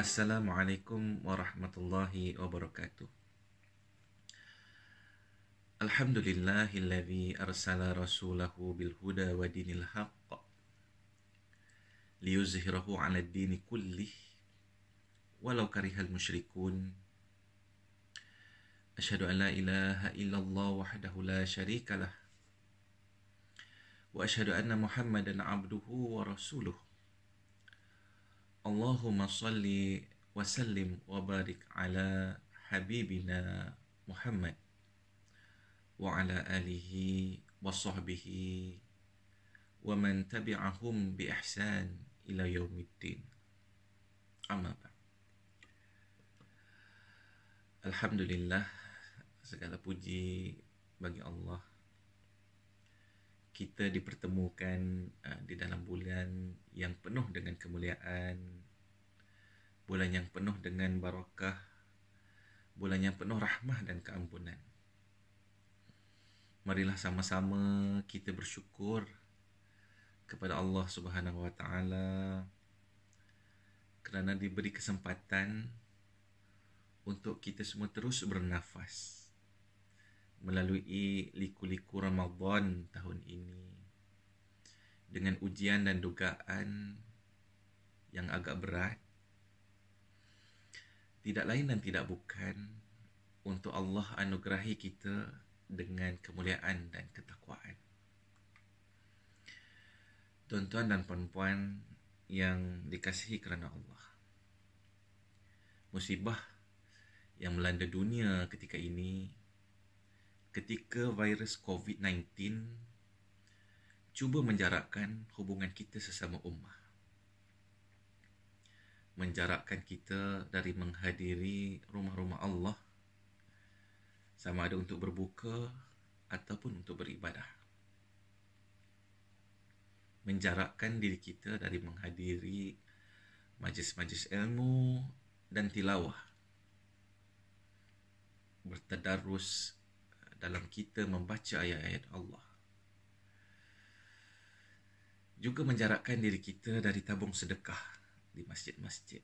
Assalamualaikum warahmatullahi wabarakatuh. Alhamdulillahilladzi arsala rasulahu bil huda wa dinil haqq liyuzhirahu 'ala dini din kullih walau karihal musyrikun. Asyhadu an la ilaha illallah wahdahu la syarikalah wa asyhadu anna Muhammadan 'abduhu wa rasuluh. Allahumma salli wa sallim wa barik ala habibina Muhammad wa ala alihi wa sahbihi wa man tabi'ahum bi ihsan ila yaumiddin amma Alhamdulillah segala puji bagi Allah kita dipertemukan uh, di dalam bulan yang penuh dengan kemuliaan bulan yang penuh dengan barakah bulan yang penuh rahmah dan keampunan marilah sama-sama kita bersyukur kepada Allah Subhanahu wa taala kerana diberi kesempatan untuk kita semua terus bernafas melalui liku-liku Ramadan tahun ini dengan ujian dan dugaan yang agak berat tidak lain dan tidak bukan untuk Allah anugerahi kita dengan kemuliaan dan ketakwaan tuan-tuan dan puan-puan yang dikasihi kerana Allah musibah yang melanda dunia ketika ini ketika virus COVID-19 cuba menjarakkan hubungan kita sesama ummah. Menjarakkan kita dari menghadiri rumah-rumah Allah sama ada untuk berbuka ataupun untuk beribadah. Menjarakkan diri kita dari menghadiri majlis-majlis ilmu dan tilawah. Bertedarus dalam kita membaca ayat-ayat Allah. Juga menjarakkan diri kita dari tabung sedekah di masjid-masjid.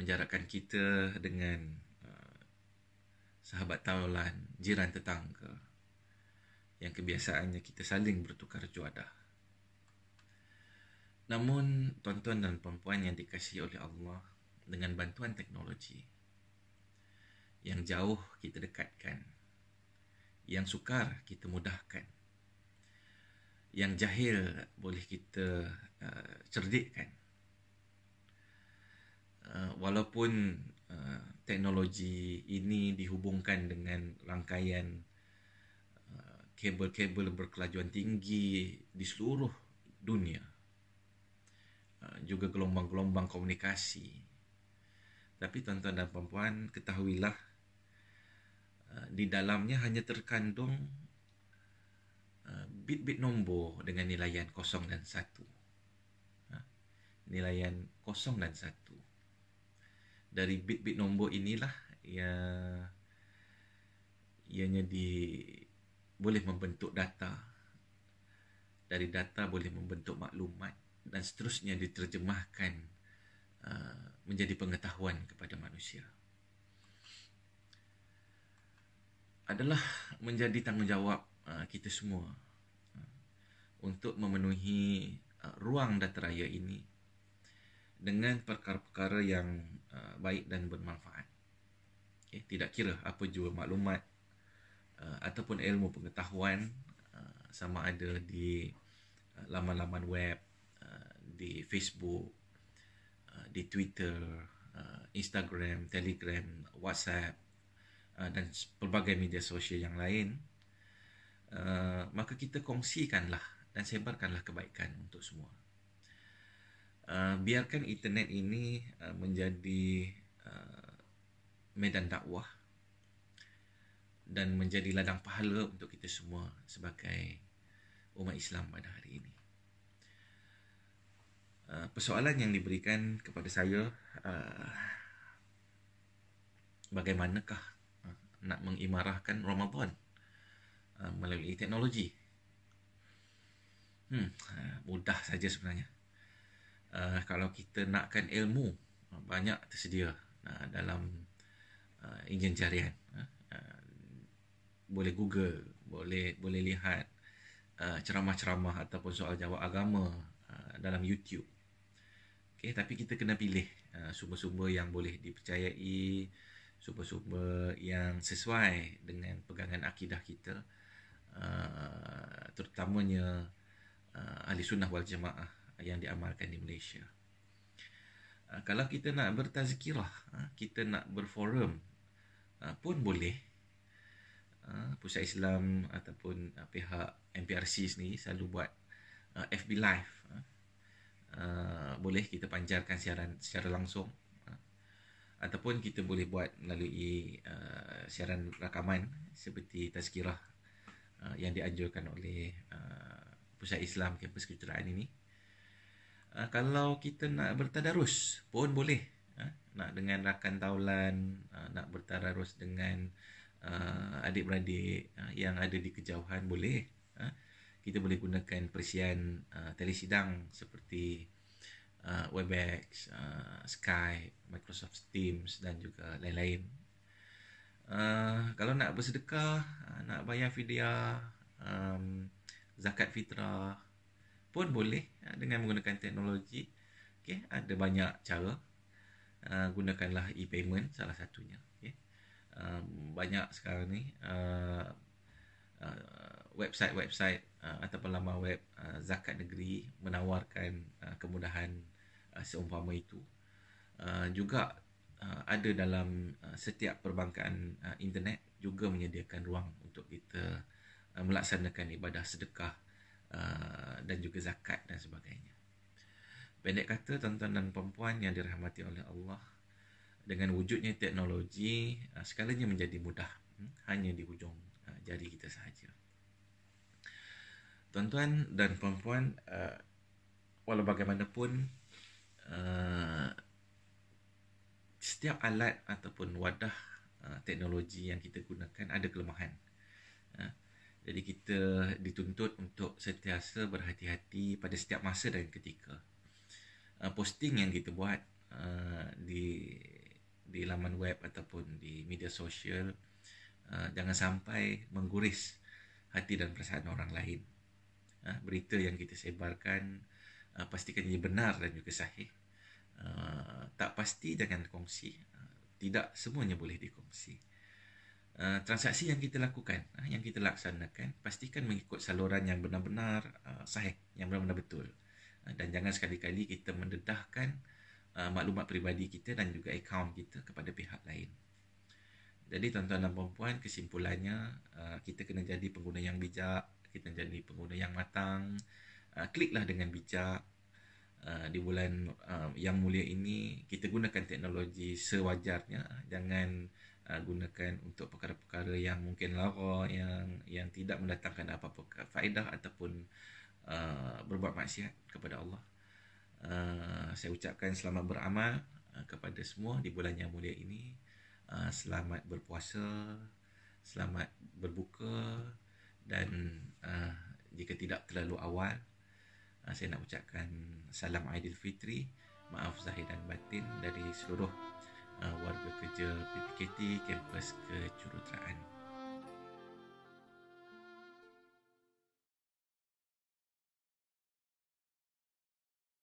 Menjarakkan kita dengan uh, sahabat taulan, jiran tetangga yang kebiasaannya kita saling bertukar juadah. Namun, tuan-tuan dan puan yang dikasihi oleh Allah dengan bantuan teknologi, yang jauh kita dekatkan Yang sukar kita mudahkan Yang jahil boleh kita uh, cerdikkan uh, Walaupun uh, teknologi ini dihubungkan dengan rangkaian uh, Kabel-kabel berkelajuan tinggi di seluruh dunia uh, Juga gelombang-gelombang komunikasi tapi tuan-tuan dan puan-puan, ketahuilah Ah, di dalamnya hanya terkandung ah, bit-bit nombor dengan nilaian 0 dan 1. Nilaian 0 dan 1. Dari bit-bit nombor inilah ia ianya di boleh membentuk data. Dari data boleh membentuk maklumat dan seterusnya diterjemahkan ah, menjadi pengetahuan kepada manusia. adalah menjadi tanggungjawab uh, kita semua uh, untuk memenuhi uh, ruang dataraya ini dengan perkara-perkara yang uh, baik dan bermanfaat. Okay, tidak kira apa jua maklumat uh, ataupun ilmu pengetahuan uh, sama ada di uh, laman-laman web, uh, di Facebook, uh, di Twitter, uh, Instagram, Telegram, WhatsApp, Uh, dan pelbagai media sosial yang lain uh, maka kita kongsikanlah dan sebarkanlah kebaikan untuk semua uh, biarkan internet ini uh, menjadi uh, medan dakwah dan menjadi ladang pahala untuk kita semua sebagai umat Islam pada hari ini Uh, persoalan yang diberikan kepada saya uh, bagaimanakah nak mengimarahkan Ramadan uh, melalui teknologi. Hmm, uh, mudah saja sebenarnya. Uh, kalau kita nakkan ilmu, uh, banyak tersedia uh, dalam uh, enjin carian. Uh, uh, boleh Google, boleh boleh lihat uh, ceramah-ceramah ataupun soal jawab agama uh, dalam YouTube. Okay, tapi kita kena pilih uh, sumber-sumber yang boleh dipercayai, uh, Sumber-sumber yang sesuai dengan pegangan akidah kita uh, Terutamanya uh, ahli sunnah wal jamaah yang diamalkan di Malaysia uh, Kalau kita nak bertazkirah, kita nak berforum pun boleh Pusat Islam ataupun pihak MPRC sendiri selalu buat FB Live Boleh kita panjarkan siaran secara langsung ataupun kita boleh buat melalui uh, siaran rakaman seperti tazkirah uh, yang dianjurkan oleh uh, Pusat Islam Kampus Kejuruteraan ini. Uh, kalau kita nak bertadarus pun boleh. Uh, nak dengan rakan taulan, uh, nak bertadarus dengan uh, adik-beradik uh, yang ada di kejauhan boleh. Uh, kita boleh gunakan persian uh, telesidang seperti uh, Webex, uh, Skype, Microsoft Teams dan juga lain-lain. Uh, kalau nak bersedekah, uh, nak bayar fidyah, um, zakat fitrah pun boleh uh, dengan menggunakan teknologi. Okay, ada banyak cara. Uh, gunakanlah e-payment salah satunya. Okay, Um, banyak sekarang ni uh, uh, website-website uh, ataupun laman web uh, zakat negeri menawarkan uh, kemudahan uh, seumpama itu uh, juga uh, ada dalam uh, setiap perbankan uh, internet juga menyediakan ruang untuk kita uh, melaksanakan ibadah sedekah uh, dan juga zakat dan sebagainya pendek kata tuan-tuan dan puan yang dirahmati oleh Allah dengan wujudnya teknologi uh, segalanya menjadi mudah hmm, hanya di hujung uh, jari kita sahaja tuan-tuan dan puan-puan uh, walau bagaimanapun uh, setiap alat ataupun wadah uh, teknologi yang kita gunakan ada kelemahan uh, jadi kita dituntut untuk sentiasa berhati-hati pada setiap masa dan ketika uh, posting yang kita buat uh, di di laman web ataupun di media sosial uh, jangan sampai mengguris hati dan perasaan orang lain Ah, berita yang kita sebarkan ah, pastikan ia benar dan juga sahih. Ah, tak pasti jangan kongsi. tidak semuanya boleh dikongsi. transaksi yang kita lakukan, yang kita laksanakan pastikan mengikut saluran yang benar-benar uh, sahih, yang benar-benar betul. dan jangan sekali-kali kita mendedahkan maklumat peribadi kita dan juga akaun kita kepada pihak lain. Jadi tuan-tuan dan puan-puan kesimpulannya kita kena jadi pengguna yang bijak, kita jadi pengguna yang matang uh, kliklah dengan bijak uh, di bulan uh, yang mulia ini kita gunakan teknologi sewajarnya jangan uh, gunakan untuk perkara-perkara yang mungkin lara yang yang tidak mendatangkan apa-apa faedah ataupun uh, berbuat maksiat kepada Allah Uh, saya ucapkan selamat beramal uh, kepada semua di bulan yang mulia ini. Uh, selamat berpuasa, selamat berbuka, dan uh, jika tidak terlalu awal uh, saya nak ucapkan salam Aidilfitri maaf zahir dan batin dari seluruh uh, warga kerja PPKT kampus kecuruteraan